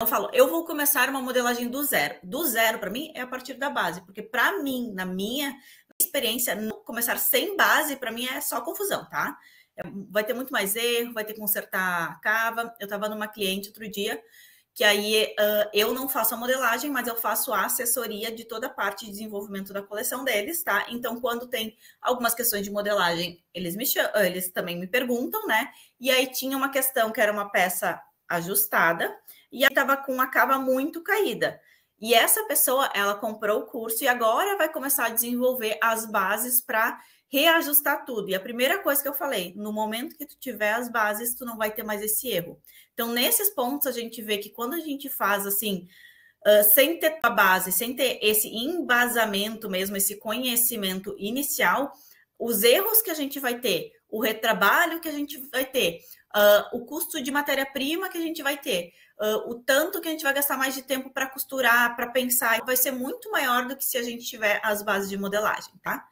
eu falo, eu vou começar uma modelagem do zero. Do zero, para mim, é a partir da base, porque para mim, na minha experiência, começar sem base, para mim, é só confusão, tá? É, vai ter muito mais erro, vai ter que consertar a cava. Eu estava numa cliente outro dia, que aí uh, eu não faço a modelagem, mas eu faço a assessoria de toda a parte de desenvolvimento da coleção deles, tá? Então, quando tem algumas questões de modelagem, eles, me eles também me perguntam, né? E aí tinha uma questão que era uma peça ajustada e estava com a cava muito caída. E essa pessoa, ela comprou o curso e agora vai começar a desenvolver as bases para reajustar tudo. E a primeira coisa que eu falei, no momento que tu tiver as bases, tu não vai ter mais esse erro. Então, nesses pontos, a gente vê que quando a gente faz assim, uh, sem ter a base, sem ter esse embasamento mesmo, esse conhecimento inicial, os erros que a gente vai ter, o retrabalho que a gente vai ter, uh, o custo de matéria-prima que a gente vai ter, uh, o tanto que a gente vai gastar mais de tempo para costurar, para pensar, vai ser muito maior do que se a gente tiver as bases de modelagem, tá?